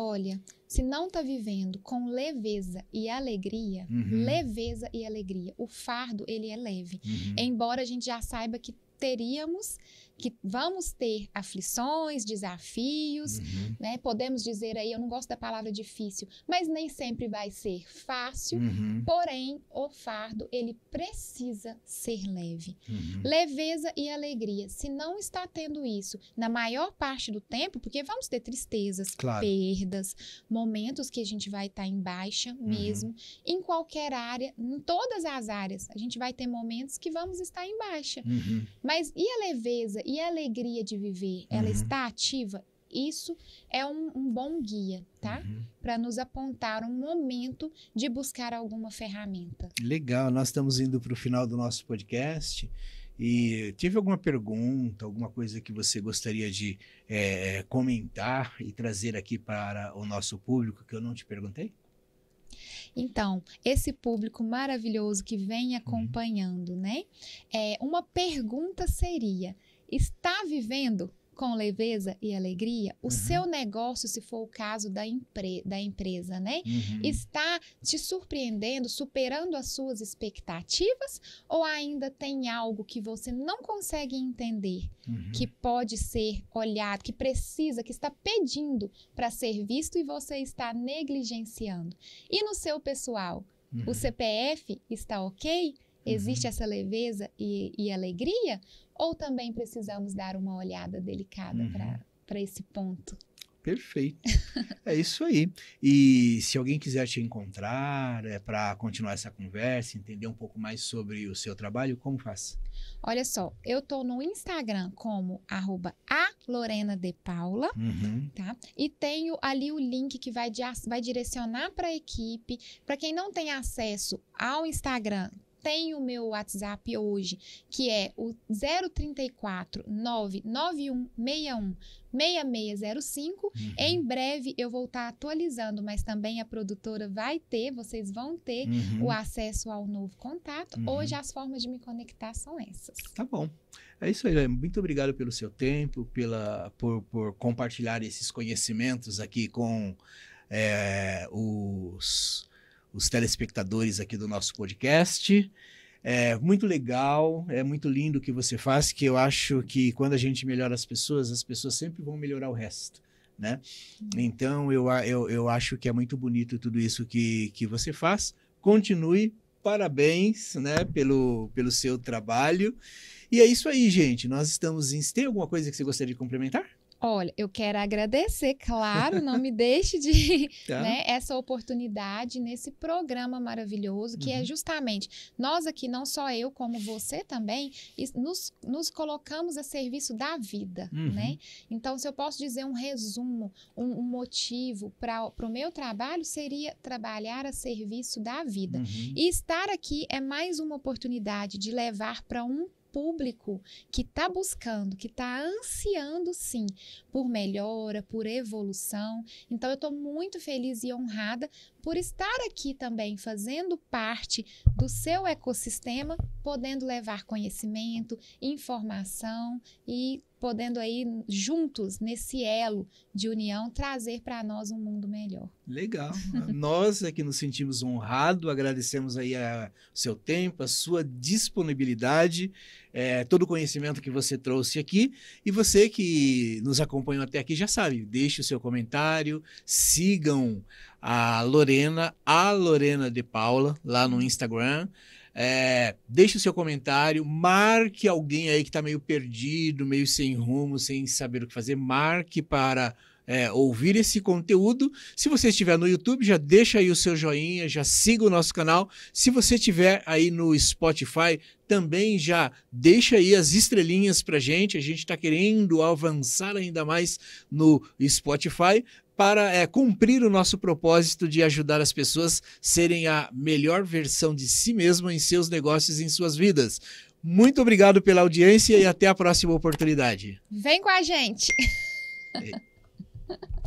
Olha, se não está vivendo com leveza e alegria, uhum. leveza e alegria, o fardo ele é leve. Uhum. Embora a gente já saiba que teríamos que vamos ter aflições, desafios, uhum. né? Podemos dizer aí, eu não gosto da palavra difícil, mas nem sempre vai ser fácil. Uhum. Porém, o fardo ele precisa ser leve. Uhum. Leveza e alegria. Se não está tendo isso na maior parte do tempo, porque vamos ter tristezas, claro. perdas, momentos que a gente vai estar tá em baixa uhum. mesmo, em qualquer área, em todas as áreas, a gente vai ter momentos que vamos estar em baixa. Uhum. Mas e a leveza e a alegria de viver? Uhum. Ela está ativa? Isso é um, um bom guia, tá? Uhum. Para nos apontar um momento de buscar alguma ferramenta. Legal, nós estamos indo para o final do nosso podcast. E teve alguma pergunta, alguma coisa que você gostaria de é, comentar e trazer aqui para o nosso público que eu não te perguntei? Então, esse público maravilhoso que vem uhum. acompanhando, né? É, uma pergunta seria: está vivendo com leveza e alegria, o uhum. seu negócio, se for o caso da, empre da empresa, né? Uhum. Está te surpreendendo, superando as suas expectativas ou ainda tem algo que você não consegue entender, uhum. que pode ser olhado, que precisa, que está pedindo para ser visto e você está negligenciando? E no seu pessoal, o uhum. CPF está ok? Existe uhum. essa leveza e, e, alegria? Ou também precisamos dar uma olhada delicada uhum. para esse ponto? Perfeito. é isso aí. E se alguém quiser te encontrar é, para continuar essa conversa, entender um pouco mais sobre o seu trabalho, como faz? Olha só, eu tô no Instagram como arroba a Lorena de Paula, uhum. tá? E tenho ali o link que vai, vai direcionar para a equipe. Para quem não tem acesso ao Instagram tenho o meu WhatsApp hoje, que é o 034 99161 6605. Uhum. Em breve eu vou estar atualizando, mas também a produtora vai ter, vocês vão ter uhum. o acesso ao novo contato. Uhum. Hoje as formas de me conectar são essas. Tá bom. É isso aí, muito obrigado pelo seu tempo, pela, por, por compartilhar esses conhecimentos aqui com é, os os telespectadores aqui do nosso podcast. É muito legal, é muito lindo o que você faz, que eu acho que quando a gente melhora as pessoas, as pessoas sempre vão melhorar o resto, né? Uhum. Então, eu, eu, eu acho que é muito bonito tudo isso que, que você faz. Continue, parabéns, né, pelo, pelo seu trabalho. E é isso aí, gente. Nós estamos em... Tem alguma coisa que você gostaria de complementar? Olha, eu quero agradecer, claro, não me deixe de tá. né, essa oportunidade nesse programa maravilhoso, que é uhum. é justamente nós aqui, não só eu, como você também, nos, nos colocamos a serviço da vida, né? uhum. né? Então, se eu posso dizer um resumo, um, um motivo para o meu trabalho, seria trabalhar a serviço da vida. Uhum. E estar aqui é mais uma oportunidade de levar para um público que está buscando, que está ansiando sim por melhora, por evolução. Então eu estou muito feliz e honrada por estar aqui também fazendo parte do seu ecossistema, podendo levar conhecimento, informação e podendo aí juntos nesse elo de união trazer para nós um mundo melhor. Legal. nós aqui é nos sentimos honrados, agradecemos aí o seu tempo, a sua disponibilidade, é, todo o conhecimento que você trouxe aqui e você que nos acompanhou até aqui já sabe, deixe o seu comentário, sigam a Lorena, a Lorena de Paula lá no Instagram. É, deixe o seu comentário, marque alguém aí que está meio perdido, meio sem rumo, sem saber o que fazer. Marque para é, ouvir esse conteúdo. Se você estiver no YouTube, já deixa aí o seu joinha, já siga o nosso canal. Se você estiver aí no Spotify, também já deixa aí as estrelinhas para gente. A gente está querendo avançar ainda mais no Spotify para é, cumprir o nosso propósito de ajudar as pessoas serem a melhor versão de si mesmo em seus negócios e em suas vidas. Muito obrigado pela audiência e até a próxima oportunidade. Vem com a gente. É.